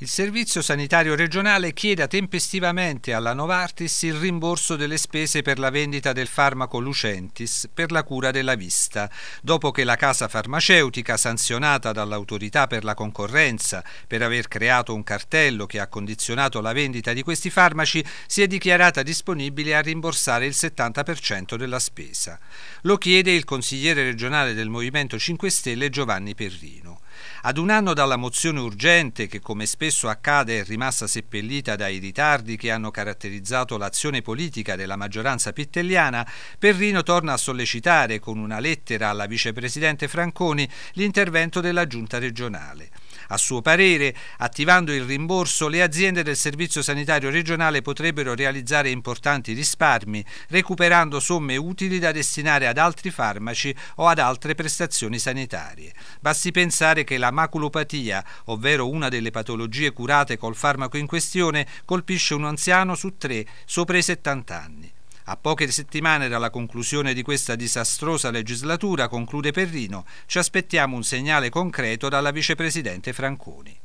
Il Servizio Sanitario regionale chieda tempestivamente alla Novartis il rimborso delle spese per la vendita del farmaco Lucentis per la cura della vista, dopo che la casa farmaceutica, sanzionata dall'autorità per la concorrenza per aver creato un cartello che ha condizionato la vendita di questi farmaci, si è dichiarata disponibile a rimborsare il 70% della spesa. Lo chiede il consigliere regionale del Movimento 5 Stelle Giovanni Perrino. Ad un anno dalla mozione urgente, che come spesso accade è rimasta seppellita dai ritardi che hanno caratterizzato l'azione politica della maggioranza pittelliana, Perrino torna a sollecitare con una lettera alla vicepresidente Franconi l'intervento della giunta regionale. A suo parere, attivando il rimborso, le aziende del Servizio Sanitario regionale potrebbero realizzare importanti risparmi, recuperando somme utili da destinare ad altri farmaci o ad altre prestazioni sanitarie. Basti pensare che la maculopatia, ovvero una delle patologie curate col farmaco in questione, colpisce un anziano su tre sopra i 70 anni. A poche settimane dalla conclusione di questa disastrosa legislatura, conclude Perrino, ci aspettiamo un segnale concreto dalla vicepresidente Franconi.